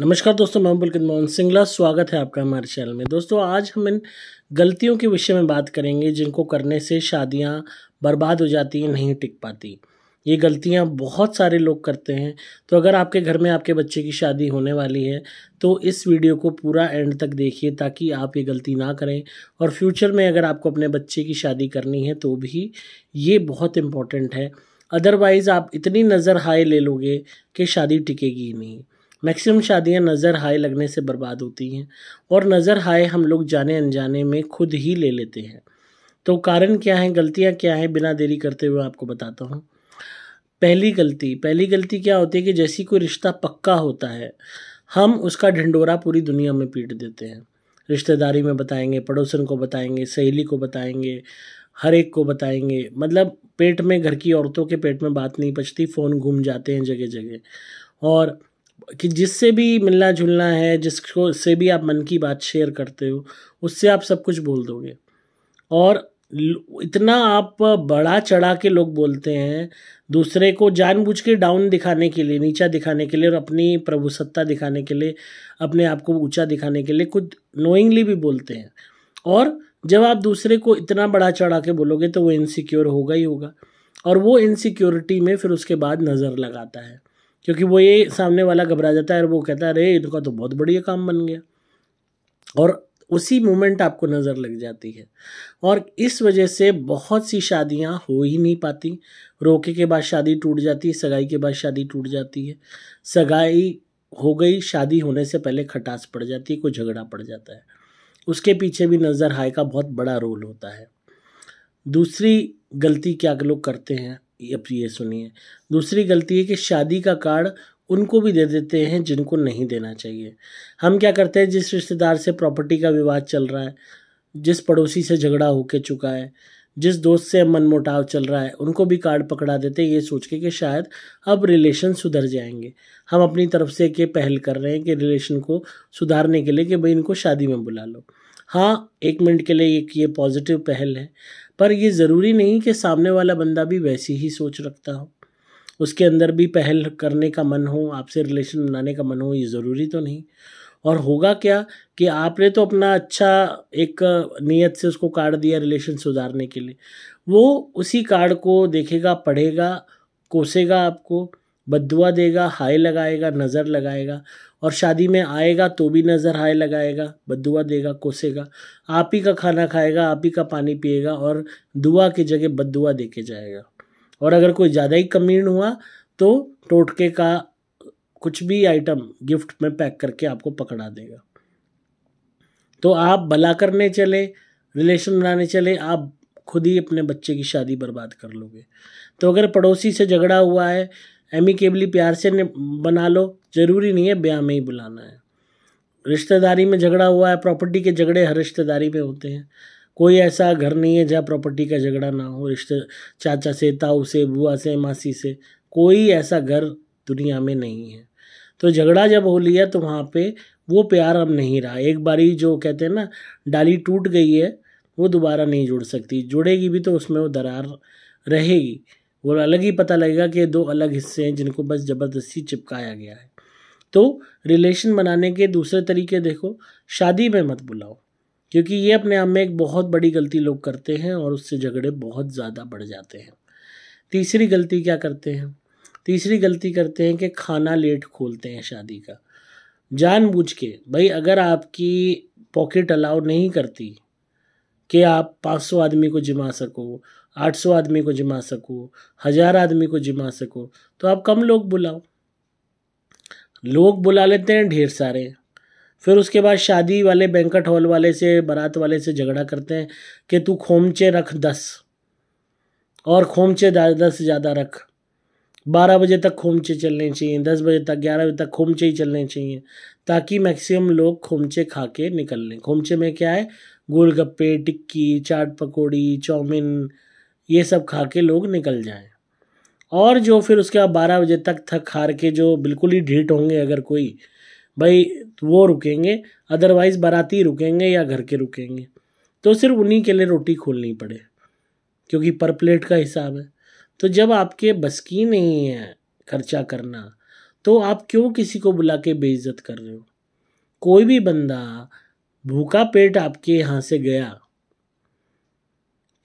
नमस्कार दोस्तों मैं बुलकिन मोहन सिंगला स्वागत है आपका हमारे चैनल में दोस्तों आज हम इन गलतियों के विषय में बात करेंगे जिनको करने से शादियां बर्बाद हो जाती हैं नहीं टिक पाती ये गलतियां बहुत सारे लोग करते हैं तो अगर आपके घर में आपके बच्चे की शादी होने वाली है तो इस वीडियो को पूरा एंड तक देखिए ताकि आप ये गलती ना करें और फ्यूचर में अगर आपको अपने बच्चे की शादी करनी है तो भी ये बहुत इम्पॉर्टेंट है अदरवाइज़ आप इतनी नज़र हाई ले लोगे कि शादी टिकेगी ही नहीं मैक्सिमम शादियां नज़र हाय लगने से बर्बाद होती हैं और नज़र हाय हम लोग जाने अनजाने में खुद ही ले लेते हैं तो कारण क्या है गलतियां क्या हैं बिना देरी करते हुए आपको बताता हूँ पहली गलती पहली गलती क्या होती है कि जैसी कोई रिश्ता पक्का होता है हम उसका ढिंडोरा पूरी दुनिया में पीट देते हैं रिश्तेदारी में बताएंगे पड़ोसन को बताएंगे सहेली को बताएंगे हर एक को बताएंगे मतलब पेट में घर की औरतों के पेट में बात नहीं पचती फ़ोन घूम जाते हैं जगह जगह और कि जिससे भी मिलना जुलना है जिसको से भी आप मन की बात शेयर करते हो उससे आप सब कुछ बोल दोगे और इतना आप बड़ा चढ़ा के लोग बोलते हैं दूसरे को जानबूझ के डाउन दिखाने के लिए नीचा दिखाने के लिए और अपनी प्रभुसत्ता दिखाने के लिए अपने आप को ऊंचा दिखाने के लिए कुछ नोइंगली भी बोलते हैं और जब आप दूसरे को इतना बड़ा चढ़ा के बोलोगे तो वो इनसिक्योर होगा ही होगा और वो इनसिक्योरिटी में फिर उसके बाद नज़र लगाता है क्योंकि वो ये सामने वाला घबरा जाता है और वो कहता है अरे इनका तो, तो बहुत बढ़िया काम बन गया और उसी मोमेंट आपको नज़र लग जाती है और इस वजह से बहुत सी शादियां हो ही नहीं पाती रोके के बाद शादी टूट जाती है सगाई के बाद शादी टूट जाती है सगाई हो गई शादी होने से पहले खटास पड़ जाती है कोई झगड़ा पड़ जाता है उसके पीछे भी नज़र हाय का बहुत बड़ा रोल होता है दूसरी गलती क्या लोग करते हैं अब ये सुनिए दूसरी गलती है कि शादी का कार्ड उनको भी दे देते हैं जिनको नहीं देना चाहिए हम क्या करते हैं जिस रिश्तेदार से प्रॉपर्टी का विवाद चल रहा है जिस पड़ोसी से झगड़ा हो के चुका है जिस दोस्त से मनमुटाव चल रहा है उनको भी कार्ड पकड़ा देते हैं ये सोच के कि शायद अब रिलेशन सुधर जाएंगे हम अपनी तरफ से के पहल कर रहे हैं कि रिलेशन को सुधारने के लिए कि भाई इनको शादी में बुला लो हाँ एक मिनट के लिए एक ये पॉजिटिव पहल है पर यह ज़रूरी नहीं कि सामने वाला बंदा भी वैसी ही सोच रखता हो उसके अंदर भी पहल करने का मन हो आपसे रिलेशन बनाने का मन हो ये ज़रूरी तो नहीं और होगा क्या कि आपने तो अपना अच्छा एक नियत से उसको कार्ड दिया रिलेशन सुधारने के लिए वो उसी कार्ड को देखेगा पढ़ेगा कोसेगा आपको बदुआ देगा हाई लगाएगा नज़र लगाएगा और शादी में आएगा तो भी नज़र हाय लगाएगा बदुआ देगा कोसेगा आप ही का खाना खाएगा आप ही का पानी पिएगा और दुआ की जगह बदुआ दे के जाएगा और अगर कोई ज़्यादा ही कमीण हुआ तो टोटके का कुछ भी आइटम गिफ्ट में पैक करके आपको पकड़ा देगा तो आप भला करने चले रिलेशन बनाने चले आप खुद ही अपने बच्चे की शादी बर्बाद कर लोगे तो अगर पड़ोसी से झगड़ा हुआ है एमिकेबली प्यार से बना लो ज़रूरी नहीं है ब्याह में ही बुलाना है रिश्तेदारी में झगड़ा हुआ है प्रॉपर्टी के झगड़े हर रिश्तेदारी में होते हैं कोई ऐसा घर नहीं है जहाँ प्रॉपर्टी का झगड़ा ना हो रिश्ते चाचा से ताऊ से बुआ से मासी से कोई ऐसा घर दुनिया में नहीं है तो झगड़ा जब हो लिया तो वहाँ पे वो प्यार अब नहीं रहा एक बारी जो कहते हैं ना डाली टूट गई है वो दोबारा नहीं जुड़ सकती जुड़ेगी भी तो उसमें वो दरार रहेगी वो अलग ही पता लगेगा कि ये दो अलग हिस्से हैं जिनको बस ज़बरदस्ती चिपकाया गया है तो रिलेशन बनाने के दूसरे तरीके देखो शादी में मत बुलाओ क्योंकि ये अपने आप में एक बहुत बड़ी गलती लोग करते हैं और उससे झगड़े बहुत ज़्यादा बढ़ जाते हैं तीसरी गलती क्या करते हैं तीसरी गलती करते हैं कि खाना लेट खोलते हैं शादी का जानबूझ के भाई अगर आपकी पॉकेट अलाउ नहीं करती कि आप 500 आदमी को जिमा सको आठ सौ आदमी को जमा सको हज़ार आदमी को जमा सको तो आप कम लोग बुलाओ लोग बुला लेते हैं ढेर सारे फिर उसके बाद शादी वाले बैंकट हॉल वाले से बारात वाले से झगड़ा करते हैं कि तू खोमचे रख दस और खोमचे से ज़्यादा रख बारह बजे तक खोमचे चलने चाहिए दस बजे तक ग्यारह बजे तक खोमचे ही चलने चाहिए ताकि मैक्सिमम लोग खोमचे खा के निकल लें खोमचे में क्या है गोलगप्पे टिक्की चाट पकौड़ी चाउमिन ये सब खा के लोग निकल जाएं और जो फिर उसके बाद बारह बजे तक थक हार के जो बिल्कुल ही ढीठ होंगे अगर कोई भाई तो वो रुकेंगे अदरवाइज़ बाराती रुकेंगे या घर के रुकेंगे तो सिर्फ उन्हीं के लिए रोटी खोलनी पड़े क्योंकि पर प्लेट का हिसाब है तो जब आपके बस की नहीं है खर्चा करना तो आप क्यों किसी को बुला के बेइज्जत कर रहे हो कोई भी बंदा भूखा पेट आपके यहाँ से गया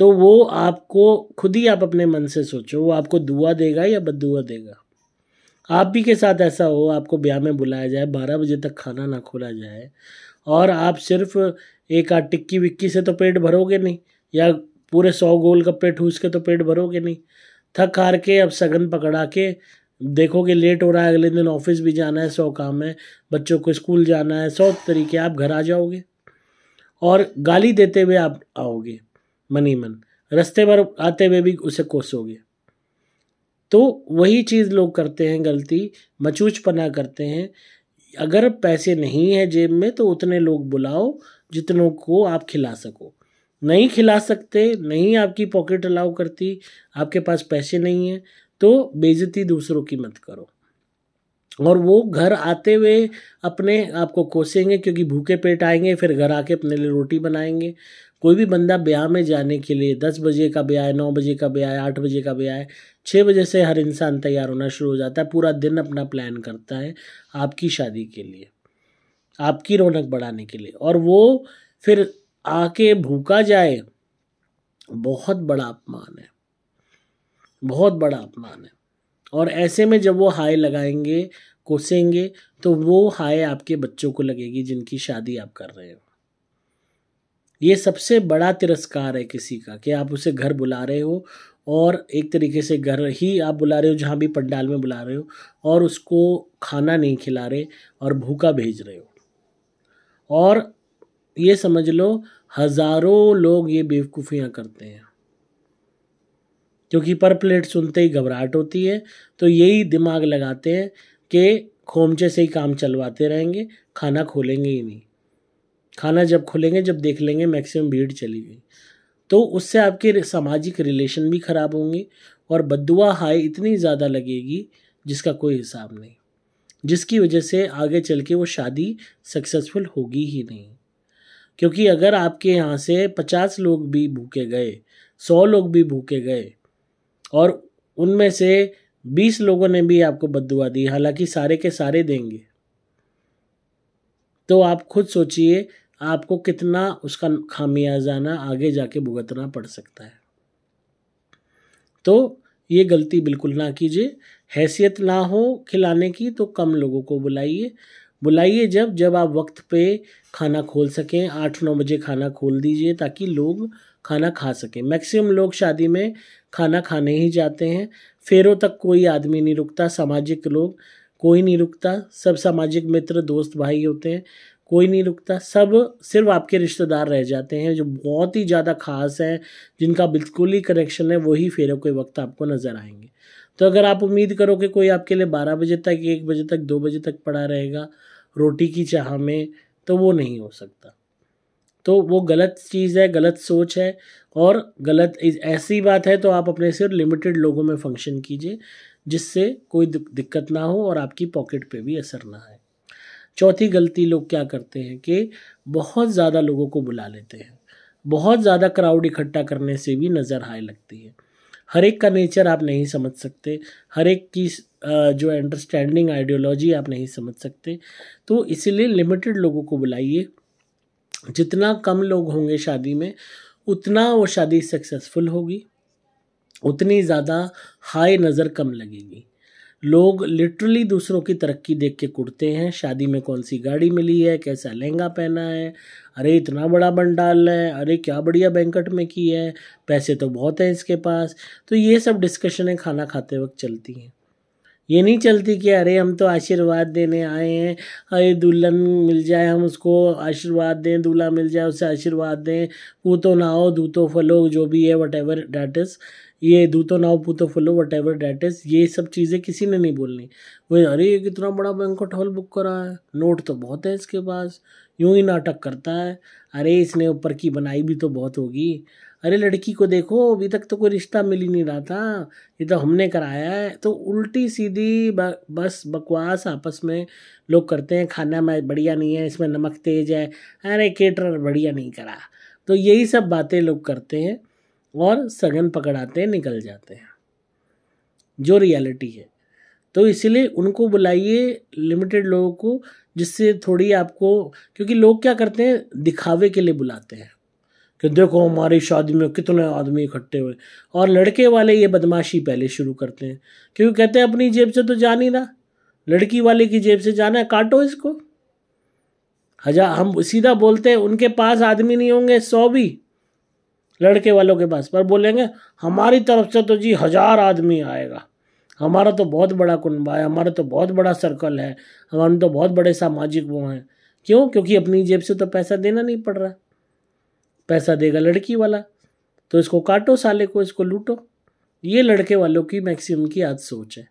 तो वो आपको खुद ही आप अपने मन से सोचो वो आपको दुआ देगा या बदुआ देगा आप भी के साथ ऐसा हो आपको ब्याह में बुलाया जाए बारह बजे तक खाना ना खोला जाए और आप सिर्फ एक आध टिक्की विक्की से तो पेट भरोगे नहीं या पूरे सौ गोल गप्पे ठूस के तो पेट भरोगे नहीं थक हार के अब सगन पकड़ा के देखोगे लेट हो रहा है अगले दिन ऑफिस भी जाना है सौ काम है बच्चों को स्कूल जाना है सौ तरीके आप घर आ जाओगे और गाली देते हुए आप आओगे मन ही मन रस्ते पर आते हुए भी उसे कोसोगे तो वही चीज़ लोग करते हैं गलती मचूच पना करते हैं अगर पैसे नहीं है जेब में तो उतने लोग बुलाओ जितनों को आप खिला सको नहीं खिला सकते नहीं आपकी पॉकेट अलाउ करती आपके पास पैसे नहीं हैं तो बेजती दूसरों की मत करो और वो घर आते हुए अपने आपको कोसेंगे क्योंकि भूखे पेट आएंगे फिर घर आके अपने लिए रोटी बनाएंगे कोई भी बंदा ब्याह में जाने के लिए दस बजे का ब्याह है नौ बजे का ब्याह है आठ बजे का ब्याह है छः बजे से हर इंसान तैयार होना शुरू हो जाता है पूरा दिन अपना प्लान करता है आपकी शादी के लिए आपकी रौनक बढ़ाने के लिए और वो फिर आके भूखा जाए बहुत बड़ा अपमान है बहुत बड़ा अपमान है और ऐसे में जब वो हाय लगाएंगे कोसेंगे तो वो हाय आपके बच्चों को लगेगी जिनकी शादी आप कर रहे हो ये सबसे बड़ा तिरस्कार है किसी का कि आप उसे घर बुला रहे हो और एक तरीके से घर ही आप बुला रहे हो जहाँ भी पंडाल में बुला रहे हो और उसको खाना नहीं खिला रहे और भूखा भेज रहे हो और ये समझ लो हज़ारों लोग ये बेवकूफ़ियाँ करते हैं क्योंकि पर प्लेट सुनते ही घबराहट होती है तो यही दिमाग लगाते हैं कि खोमचे से ही काम चलवाते रहेंगे खाना खोलेंगे ही नहीं खाना जब खोलेंगे जब देख लेंगे मैक्सिमम भीड़ चली गई तो उससे आपके सामाजिक रिलेशन भी ख़राब होंगे और बदुआ हाई इतनी ज़्यादा लगेगी जिसका कोई हिसाब नहीं जिसकी वजह से आगे चल के वो शादी सक्सेसफुल होगी ही नहीं क्योंकि अगर आपके यहाँ से पचास लोग भी भूखे गए सौ लोग भी भूखे गए और उनमें से बीस लोगों ने भी आपको बदुआ दी हालांकि सारे के सारे देंगे तो आप खुद सोचिए आपको कितना उसका खामियाजाना आगे जाके भुगतना पड़ सकता है तो ये गलती बिल्कुल ना कीजिए हैसियत ना हो खिलाने की तो कम लोगों को बुलाइए बुलाइए जब जब आप वक्त पे खाना खोल सकें आठ नौ बजे खाना खोल दीजिए ताकि लोग खाना खा सकें मैक्सिमम लोग शादी में खाना खाने ही जाते हैं फेरों तक कोई आदमी नहीं रुकता सामाजिक लोग कोई नहीं रुकता सब सामाजिक मित्र दोस्त भाई होते हैं कोई नहीं रुकता सब सिर्फ आपके रिश्तेदार रह जाते हैं जो बहुत ही ज़्यादा ख़ास हैं जिनका बिल्कुल ही कनेक्शन है वही फेरों के वक्त आपको नज़र आएंगे तो अगर आप उम्मीद करो कि कोई आपके लिए बारह बजे तक एक बजे तक दो बजे तक पड़ा रहेगा रोटी की चाह में तो वो नहीं हो सकता तो वो गलत चीज़ है गलत सोच है और गलत ऐसी बात है तो आप अपने सिर्फ लिमिटेड लोगों में फंक्शन कीजिए जिससे कोई दिक्कत ना हो और आपकी पॉकेट पे भी असर ना आए चौथी गलती लोग क्या करते हैं कि बहुत ज़्यादा लोगों को बुला लेते हैं बहुत ज़्यादा क्राउड इकट्ठा करने से भी नज़र हाई लगती है हर एक का नेचर आप नहीं समझ सकते हर एक की जो अंडरस्टैंडिंग आइडियोलॉजी आप नहीं समझ सकते तो इसीलिए लिमिटेड लोगों को बुलाइए जितना कम लोग होंगे शादी में उतना वो शादी सक्सेसफुल होगी उतनी ज़्यादा हाई नज़र कम लगेगी लोग लिटरली दूसरों की तरक्की देख के कुटते हैं शादी में कौन सी गाड़ी मिली है कैसा लहंगा पहना है अरे इतना बड़ा बंडाल है अरे क्या बढ़िया बैंकट में की है पैसे तो बहुत हैं इसके पास तो ये सब डिस्कशनें खाना खाते वक्त चलती हैं ये नहीं चलती कि अरे हम तो आशीर्वाद देने आए हैं अरे दुल्हन मिल जाए हम उसको आशीर्वाद दें दूल्हा मिल जाए उसे आशीर्वाद दें वो तो ना हो दूतो फलो जो भी है वट एवर डैट इज़ ये दूतो नाव तो फुलो वट एवर डैट इज़ ये सब चीज़ें किसी ने नहीं बोलनी वही अरे ये कितना बड़ा बैंकट हॉल बुक करा है नोट तो बहुत है इसके पास यूं ही नाटक करता है अरे इसने ऊपर की बनाई भी तो बहुत होगी अरे लड़की को देखो अभी तक तो कोई रिश्ता मिल ही नहीं रहा था ये तो हमने कराया है तो उल्टी सीधी बस बकवास आपस में लोग करते हैं खाना में बढ़िया नहीं है इसमें नमक तेज है अरे केटर बढ़िया नहीं करा तो यही सब बातें लोग करते हैं और सगन पकड़ाते निकल जाते हैं जो रियलिटी है तो इसलिए उनको बुलाइए लिमिटेड लोगों को जिससे थोड़ी आपको क्योंकि लोग क्या करते हैं दिखावे के लिए बुलाते हैं कि देखो हमारी शादी में कितने आदमी इकट्ठे हुए और लड़के वाले ये बदमाशी पहले शुरू करते हैं क्योंकि कहते हैं अपनी जेब से तो जान ही ना लड़की वाले की जेब से जाना है काटो इसको हजार अच्छा, हम सीधा बोलते हैं उनके पास आदमी नहीं होंगे सौ भी लड़के वालों के पास पर बोलेंगे हमारी तरफ से तो जी हज़ार आदमी आएगा हमारा तो बहुत बड़ा कुनबा है हमारा तो बहुत बड़ा सर्कल है हमारे तो बहुत बड़े सामाजिक वो हैं क्यों क्योंकि अपनी जेब से तो पैसा देना नहीं पड़ रहा पैसा देगा लड़की वाला तो इसको काटो साले को इसको लूटो ये लड़के वालों की मैक्सिमम की आज सोच है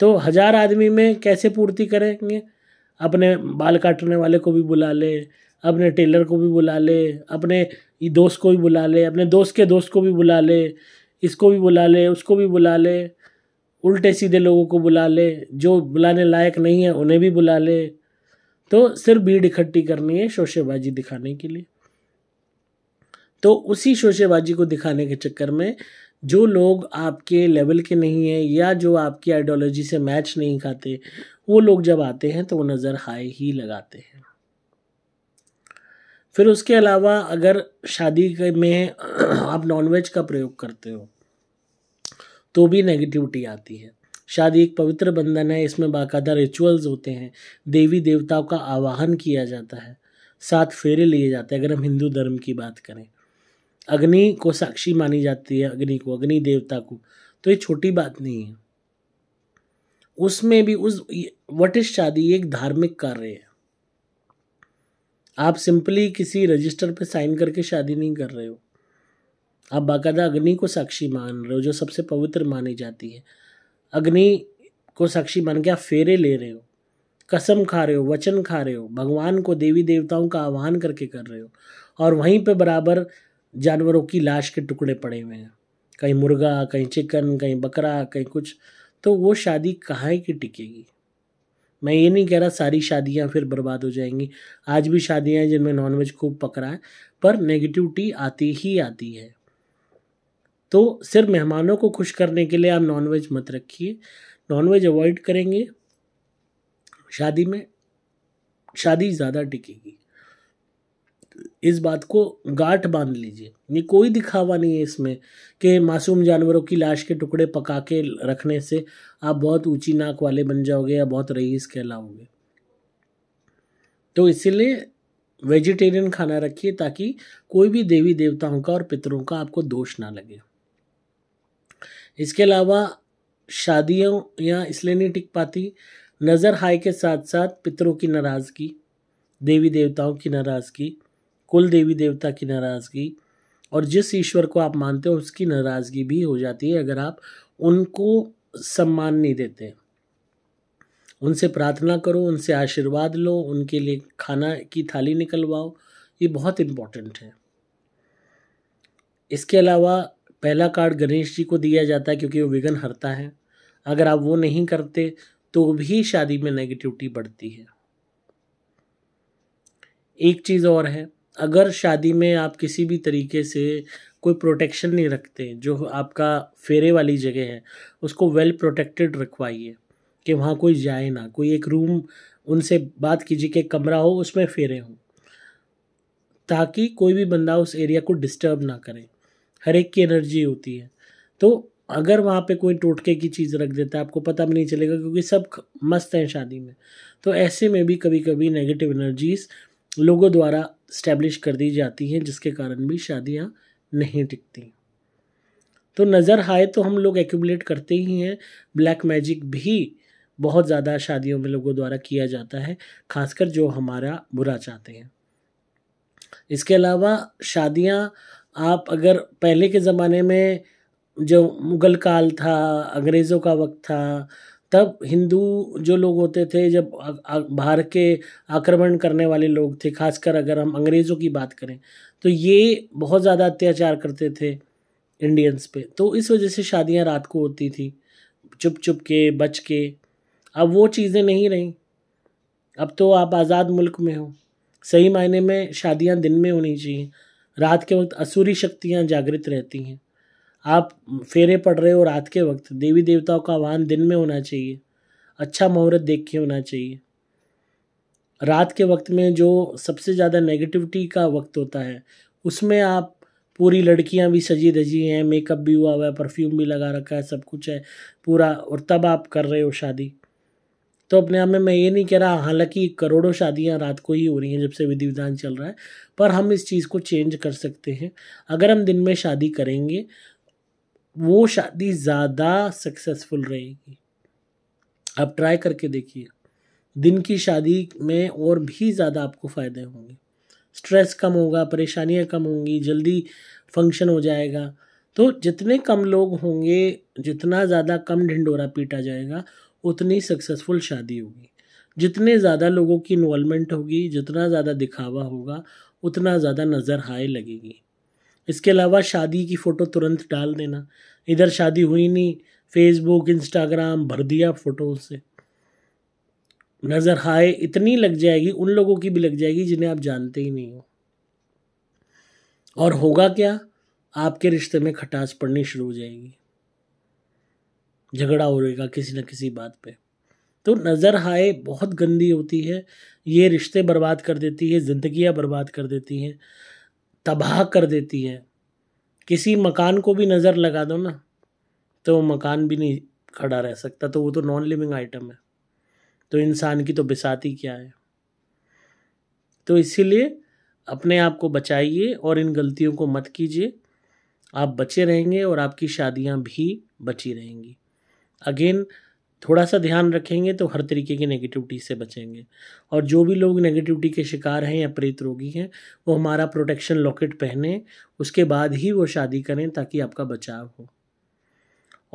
तो हज़ार आदमी में कैसे पूर्ति करेंगे अपने बाल काटने वाले को भी बुला ले अपने टेलर को भी बुला ले अपने दोस्त को भी बुला ले अपने दोस्त के दोस्त को भी बुला ले इसको भी बुला ले उसको भी बुला ले उल्टे सीधे लोगों को बुला ले जो बुलाने लायक नहीं है उन्हें भी बुला ले तो सिर्फ भीड़ इकट्ठी करनी है शोशेबाजी दिखाने के लिए तो उसी शोशेबाजी को दिखाने के चक्कर में जो लोग आपके लेवल के नहीं हैं या जो आपकी आइडियोलॉजी से मैच नहीं खाते वो लोग जब आते हैं तो वो नज़र हाई ही लगाते हैं फिर उसके अलावा अगर शादी में आप नॉनवेज का प्रयोग करते हो तो भी नेगेटिविटी आती है शादी एक पवित्र बंधन है इसमें बाकायदा रिचुअल्स होते हैं देवी देवताओं का आवाहन किया जाता है साथ फेरे लिए जाते हैं अगर हम हिंदू धर्म की बात करें अग्नि को साक्षी मानी जाती है अग्नि को अग्नि देवता को तो ये छोटी बात नहीं है उसमें भी उस वट इज शादी एक धार्मिक कार्य है आप सिंपली किसी रजिस्टर पे साइन करके शादी नहीं कर रहे हो आप बाकायदा अग्नि को साक्षी मान रहे हो जो सबसे पवित्र मानी जाती है अग्नि को साक्षी मान के आप फेरे ले रहे हो कसम खा रहे हो वचन खा रहे हो भगवान को देवी देवताओं का आह्वान करके कर रहे हो और वहीं पे बराबर जानवरों की लाश के टुकड़े पड़े हुए हैं कहीं मुर्गा कहीं चिकन कहीं बकरा कहीं कुछ तो वो शादी कहाँ की टिकेगी मैं ये नहीं कह रहा सारी शादियाँ फिर बर्बाद हो जाएंगी आज भी शादियाँ हैं जिनमें नॉनवेज खूब पकड़ा है पर नेगेटिविटी आती ही आती है तो सिर्फ मेहमानों को खुश करने के लिए आप नॉनवेज मत रखिए नॉनवेज अवॉइड करेंगे शादी में शादी ज़्यादा टिकेगी इस बात को गांठ बांध लीजिए ये कोई दिखावा नहीं है इसमें कि मासूम जानवरों की लाश के टुकड़े पका के रखने से आप बहुत ऊंची नाक वाले बन जाओगे या बहुत रईस कहलाओगे तो इसीलिए वेजिटेरियन खाना रखिए ताकि कोई भी देवी देवताओं का और पितरों का आपको दोष ना लगे इसके अलावा शादियों या इसलिए नहीं टिक पाती नज़र हाई के साथ साथ पितरों की नाराज़गी देवी देवताओं की नाराज़गी कुल देवी देवता की नाराज़गी और जिस ईश्वर को आप मानते हो उसकी नाराज़गी भी हो जाती है अगर आप उनको सम्मान नहीं देते उनसे प्रार्थना करो उनसे आशीर्वाद लो उनके लिए खाना की थाली निकलवाओ ये बहुत इम्पॉर्टेंट है इसके अलावा पहला कार्ड गणेश जी को दिया जाता है क्योंकि वो विघन हरता है अगर आप वो नहीं करते तो भी शादी में नेगेटिविटी बढ़ती है एक चीज़ और है अगर शादी में आप किसी भी तरीके से कोई प्रोटेक्शन नहीं रखते जो आपका फेरे वाली जगह है उसको वेल प्रोटेक्टेड रखवाइए कि वहाँ कोई जाए ना कोई एक रूम उनसे बात कीजिए कि कमरा हो उसमें फेरे हों ताकि कोई भी बंदा उस एरिया को डिस्टर्ब ना करे हर एक की एनर्जी होती है तो अगर वहाँ पे कोई टोटके की चीज़ रख देता है आपको पता भी नहीं चलेगा क्योंकि सब मस्त हैं शादी में तो ऐसे में भी कभी कभी नेगेटिव एनर्जीज लोगों द्वारा स्टैब्लिश कर दी जाती हैं जिसके कारण भी शादियाँ नहीं टिकती तो नज़र हाय तो हम लोग एक्यूबलेट करते ही हैं ब्लैक मैजिक भी बहुत ज़्यादा शादियों में लोगों द्वारा किया जाता है खासकर जो हमारा बुरा चाहते हैं इसके अलावा शादियाँ आप अगर पहले के ज़माने में जो मुग़ल काल था अंग्रेज़ों का वक्त था तब हिंदू जो लोग होते थे जब बाहर के आक्रमण करने वाले लोग थे खासकर अगर हम अंग्रेज़ों की बात करें तो ये बहुत ज़्यादा अत्याचार करते थे इंडियंस पे तो इस वजह से शादियां रात को होती थी चुप चुप के बच के अब वो चीज़ें नहीं रहीं अब तो आप आज़ाद मुल्क में हो सही मायने में शादियां दिन में होनी चाहिए रात के वक्त असूरी शक्तियां जागृत रहती हैं आप फेरे पड़ रहे हो रात के वक्त देवी देवताओं का आह्वान दिन में होना चाहिए अच्छा मुहूर्त देख के होना चाहिए रात के वक्त में जो सबसे ज़्यादा नेगेटिविटी का वक्त होता है उसमें आप पूरी लड़कियां भी सजी धजी हैं मेकअप भी हुआ हुआ है परफ्यूम भी लगा रखा है सब कुछ है पूरा और तब आप कर रहे हो शादी तो अपने आप में मैं ये नहीं कह रहा हालांकि करोड़ों शादियां रात को ही हो रही हैं जब से विधि विधान चल रहा है पर हम इस चीज़ को चेंज कर सकते हैं अगर हम दिन में शादी करेंगे वो शादी ज़्यादा सक्सेसफुल रहेगी आप ट्राई करके देखिए दिन की शादी में और भी ज़्यादा आपको फ़ायदे होंगे स्ट्रेस कम होगा परेशानियाँ कम होंगी जल्दी फंक्शन हो जाएगा तो जितने कम लोग होंगे जितना ज़्यादा कम ढिंडोरा पीटा जाएगा उतनी सक्सेसफुल शादी होगी जितने ज़्यादा लोगों की इन्वॉलमेंट होगी जितना ज़्यादा दिखावा होगा उतना ज़्यादा नज़र आए लगेगी इसके अलावा शादी की फ़ोटो तुरंत डाल देना इधर शादी हुई नहीं फेसबुक इंस्टाग्राम भर दिया फ़ोटो से नज़र हाय इतनी लग जाएगी उन लोगों की भी लग जाएगी जिन्हें आप जानते ही नहीं हो और होगा क्या आपके रिश्ते में खटास पड़नी शुरू हो जाएगी झगड़ा हो रहेगा किसी न किसी बात पे तो नज़र हाय बहुत गंदी होती है ये रिश्ते बर्बाद कर देती है ज़िंदगियाँ बर्बाद कर देती हैं तबाह कर देती है किसी मकान को भी नज़र लगा दो ना तो वो मकान भी नहीं खड़ा रह सकता तो वो तो नॉन लिविंग आइटम है तो इंसान की तो बिसाती क्या है तो इसीलिए अपने आप को बचाइए और इन गलतियों को मत कीजिए आप बचे रहेंगे और आपकी शादियां भी बची रहेंगी अगेन थोड़ा सा ध्यान रखेंगे तो हर तरीके की नेगेटिविटी से बचेंगे और जो भी लोग नेगेटिविटी के शिकार हैं या प्रेत रोगी हैं वो हमारा प्रोटेक्शन लॉकेट पहने उसके बाद ही वो शादी करें ताकि आपका बचाव हो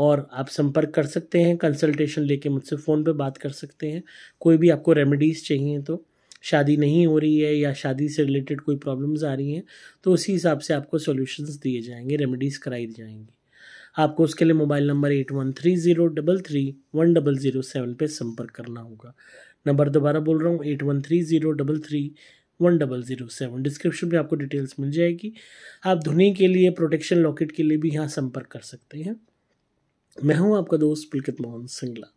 और आप संपर्क कर सकते हैं कंसल्टेशन लेके मुझसे फ़ोन पे बात कर सकते हैं कोई भी आपको रेमेडीज़ चाहिए तो शादी नहीं हो रही है या शादी से रिलेटेड कोई प्रॉब्लम्स आ रही हैं तो उसी हिसाब से आपको सॉल्यूशंस दिए जाएंगे रेमेडीज़ कराई जाएंगी आपको उसके लिए mobile number eight one three zero double three one double zero seven पर संपर्क करना होगा नंबर दोबारा बोल रहा हूँ eight one three zero double three one double zero seven description में आपको डिटेल्स मिल जाएगी आप धुनी के लिए प्रोटेक्शन लॉकेट के लिए भी यहाँ संपर्क कर सकते हैं मैं हूँ आपका दोस्त पुलकित मोहन सिंगला